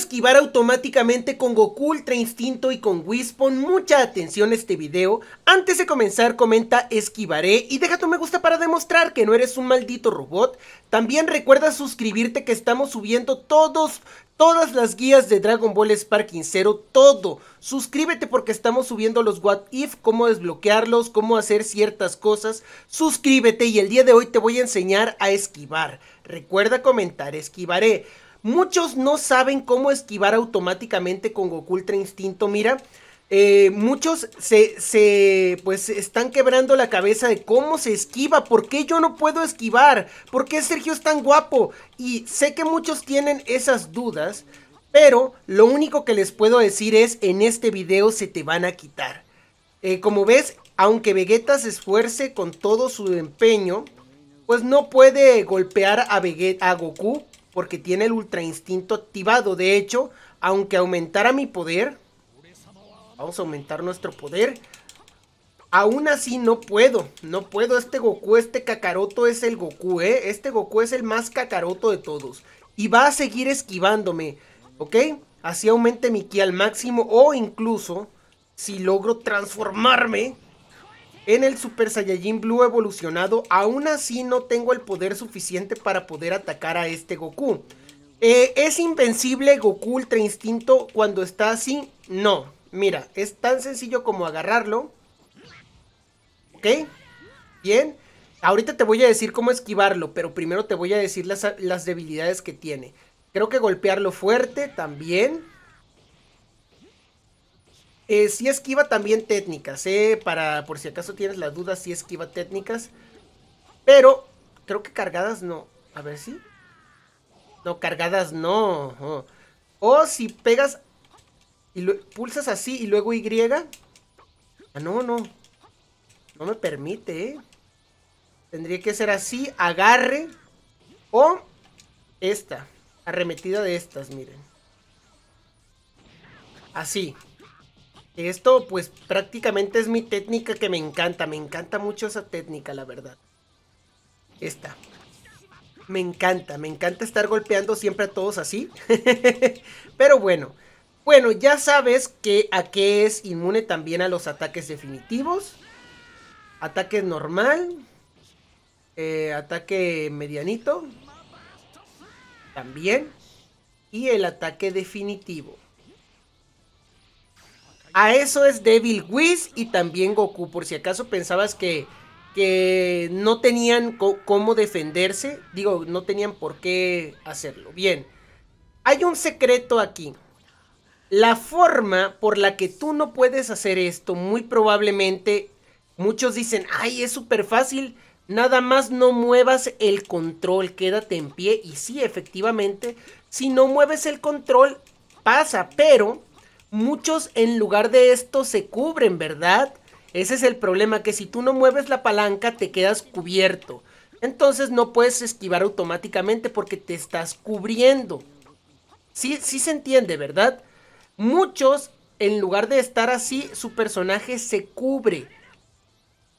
esquivar automáticamente con Goku Ultra Instinto y con Wispon. Mucha atención a este video. Antes de comenzar comenta esquivaré y deja tu me gusta para demostrar que no eres un maldito robot. También recuerda suscribirte que estamos subiendo todos, todas las guías de Dragon Ball Sparking 0 todo. Suscríbete porque estamos subiendo los What If, cómo desbloquearlos, cómo hacer ciertas cosas. Suscríbete y el día de hoy te voy a enseñar a esquivar. Recuerda comentar, esquivaré. Muchos no saben cómo esquivar automáticamente con Goku Ultra Instinto, mira. Eh, muchos se, pues están quebrando la cabeza de cómo se esquiva, por qué yo no puedo esquivar, por qué Sergio es tan guapo. Y sé que muchos tienen esas dudas, pero lo único que les puedo decir es, en este video se te van a quitar. Eh, como ves, aunque Vegeta se esfuerce con todo su empeño, pues no puede golpear a, Vegeta, a Goku porque tiene el ultra instinto activado. De hecho, aunque aumentara mi poder, vamos a aumentar nuestro poder. Aún así no puedo, no puedo. Este Goku, este Kakaroto es el Goku, ¿eh? Este Goku es el más Kakaroto de todos. Y va a seguir esquivándome, ¿ok? Así aumente mi ki al máximo o incluso si logro transformarme en el Super Saiyajin Blue evolucionado, aún así no tengo el poder suficiente para poder atacar a este Goku. Eh, ¿Es invencible Goku Ultra Instinto cuando está así? No. Mira, es tan sencillo como agarrarlo. ¿Ok? Bien. Ahorita te voy a decir cómo esquivarlo, pero primero te voy a decir las, las debilidades que tiene. Creo que golpearlo fuerte también. Eh, sí esquiva también técnicas, eh, para por si acaso tienes la duda, si esquiva técnicas. Pero creo que cargadas no. A ver si. No, cargadas no. O si pegas y pulsas así y luego Y. Ah, no, no. No me permite, ¿eh? Tendría que ser así, agarre o esta, arremetida de estas, miren. Así. Esto pues prácticamente es mi técnica que me encanta, me encanta mucho esa técnica, la verdad. Esta. Me encanta, me encanta estar golpeando siempre a todos así. Pero bueno, bueno, ya sabes que a qué es inmune también a los ataques definitivos. Ataque normal. Eh, ataque medianito. También. Y el ataque definitivo. A eso es Devil Wiz y también Goku. Por si acaso pensabas que, que no tenían cómo defenderse, digo, no tenían por qué hacerlo. Bien, hay un secreto aquí. La forma por la que tú no puedes hacer esto, muy probablemente muchos dicen, ay, es súper fácil, nada más no muevas el control, quédate en pie. Y sí, efectivamente, si no mueves el control, pasa, pero muchos en lugar de esto se cubren, ¿verdad? Ese es el problema, que si tú no mueves la palanca te quedas cubierto. Entonces no puedes esquivar automáticamente porque te estás cubriendo. Sí, sí se entiende, ¿verdad? Muchos, en lugar de estar así, su personaje se cubre.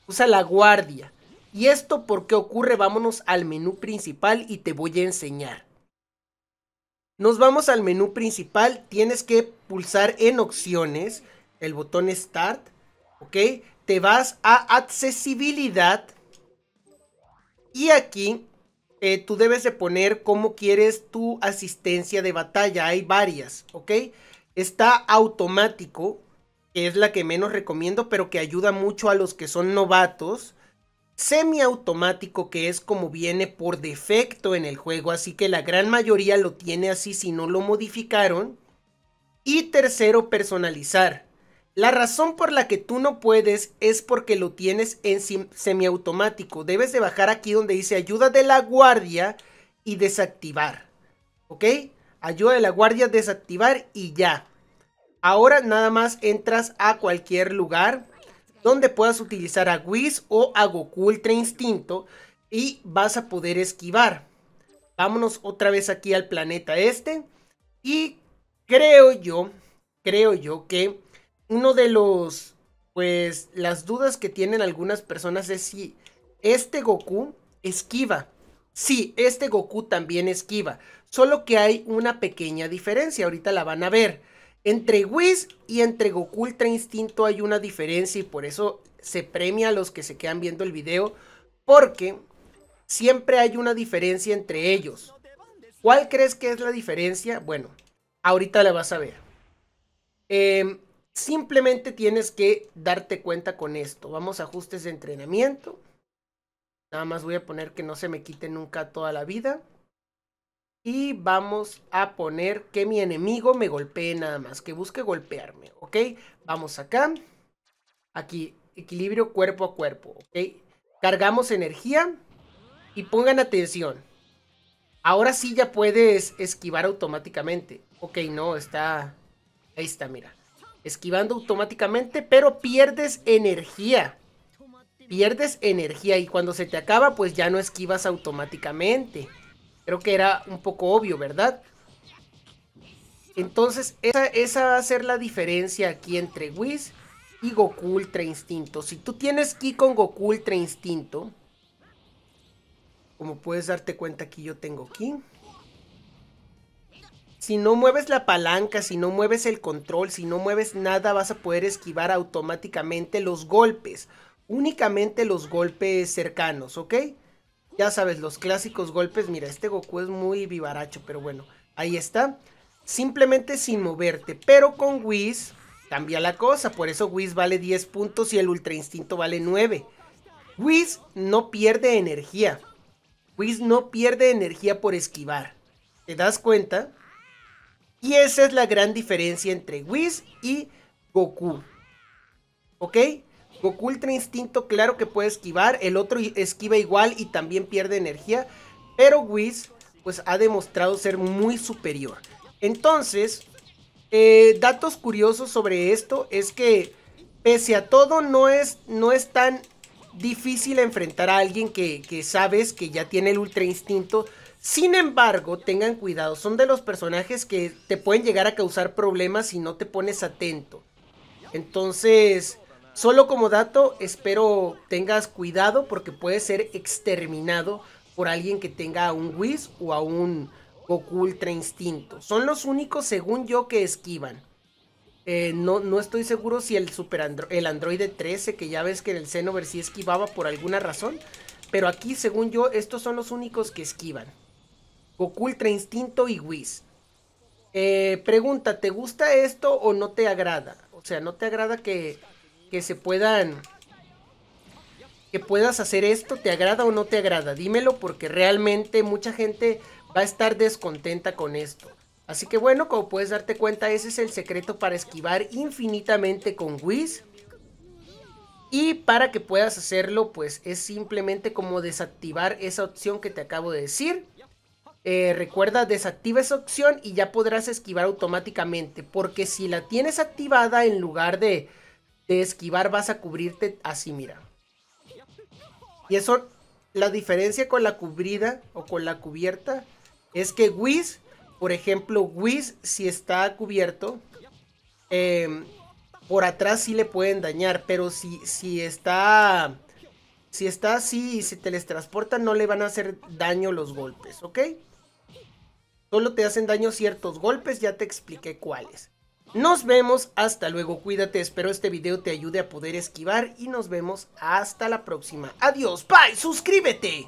Usa la guardia. ¿Y esto por qué ocurre? Vámonos al menú principal y te voy a enseñar. Nos vamos al menú principal. Tienes que pulsar en opciones el botón Start. ¿Ok? Te vas a accesibilidad. Y aquí eh, tú debes de poner cómo quieres tu asistencia de batalla. Hay varias, ¿ok? Está automático, que es la que menos recomiendo, pero que ayuda mucho a los que son novatos semiautomático que es como viene por defecto en el juego, así que la gran mayoría lo tiene así si no lo modificaron. Y tercero, personalizar. La razón por la que tú no puedes es porque lo tienes en semiautomático. Debes de bajar aquí donde dice ayuda de la guardia y desactivar. ¿Ok? Ayuda de la guardia, desactivar y ya. Ahora nada más entras a cualquier lugar donde puedas utilizar a Whis o a Goku Ultra Instinto y vas a poder esquivar. Vámonos otra vez aquí al planeta este y creo yo, creo yo que uno de los, pues las dudas que tienen algunas personas es si este Goku esquiva. Sí, este Goku también esquiva, solo que hay una pequeña diferencia, ahorita la van a ver. Entre Whis y entre Goku Ultra Instinto hay una diferencia y por eso se premia a los que se quedan viendo el video, porque siempre hay una diferencia entre ellos. ¿Cuál crees que es la diferencia? Bueno, ahorita la vas a ver. Em, simplemente tienes que darte cuenta con esto. Vamos a ajustes de entrenamiento. Nada más voy a poner que no se me quite nunca toda la vida. Y vamos a poner que mi enemigo me golpee nada más, que busque golpearme, ¿ok? Vamos acá. Aquí, equilibrio cuerpo a cuerpo, ¿ok? Cargamos energía y pongan atención. Ahora sí ya puedes esquivar automáticamente. Ok, no, está... Ahí está, mira. Esquivando automáticamente, pero pierdes energía. Pierdes energía y cuando se te acaba, pues ya no esquivas automáticamente. Creo que era un poco obvio, ¿verdad? Entonces, esa, esa va a ser la diferencia aquí entre Wiz y Goku Ultra Instinto. Si tú tienes Ki con Goku Ultra Instinto, como puedes darte cuenta aquí yo tengo Ki. Si no mueves la palanca, si no mueves el control, si no mueves nada, vas a poder esquivar automáticamente los golpes. Únicamente los golpes cercanos, ¿ok? Ya sabes, los clásicos golpes. Mira, este Goku es muy vivaracho, pero bueno, ahí está. Simplemente sin moverte, pero con Whis cambia la cosa. Por eso Whis vale 10 puntos y el Ultra Instinto vale 9. Whis no pierde energía. Whis no pierde energía por esquivar. ¿Te das cuenta? Y esa es la gran diferencia entre Whis y Goku. ¿Ok? Goku Ultra Instinto, claro que puede esquivar. El otro esquiva igual y también pierde energía. Pero Whis, pues ha demostrado ser muy superior. Entonces, eh, datos curiosos sobre esto es que, pese a todo, no es, no es tan difícil enfrentar a alguien que sabes que ya tiene el Ultra Instinto. Sin embargo, tengan cuidado, son de los personajes que te pueden llegar a causar problemas si no te pones atento. Entonces, Solo como dato, espero tengas cuidado porque puede ser exterminado por alguien que tenga a un Wiz o a un Goku Ultra Instinto. Son los únicos, según yo, que esquivan. Eh, no, no, estoy seguro si el Super el Android 13, que ya ves que en el ver sí esquivaba por alguna razón. Pero aquí, según yo, estos son los únicos que esquivan. Goku Ultra Instinto y Wiz. Eh, pregunta, ¿te gusta esto o no te agrada? O sea, ¿no te agrada que que se puedan... Que puedas hacer esto, ¿te agrada o no te agrada? Dímelo porque realmente mucha gente va a estar descontenta con esto. Así que bueno, como puedes darte cuenta, ese es el secreto para esquivar infinitamente con Wiz Y para que puedas hacerlo, pues es simplemente como desactivar esa opción que te acabo de decir. Eh, recuerda, desactiva esa opción y ya podrás esquivar automáticamente. Porque si la tienes activada en lugar de esquivar vas a cubrirte así, mira. Y eso, la diferencia con la cubrida o con la cubierta es que Wiz, por ejemplo, Wiz si está cubierto, em, por atrás sí le pueden dañar, pero si, si está... Si está así y se transporta no le van a hacer daño los golpes, ¿ok? Solo te hacen daño ciertos golpes, ya te expliqué cuáles. Nos vemos, hasta luego, cuídate, espero este video te ayude a poder esquivar y nos vemos hasta la próxima. Adiós, bye, suscríbete.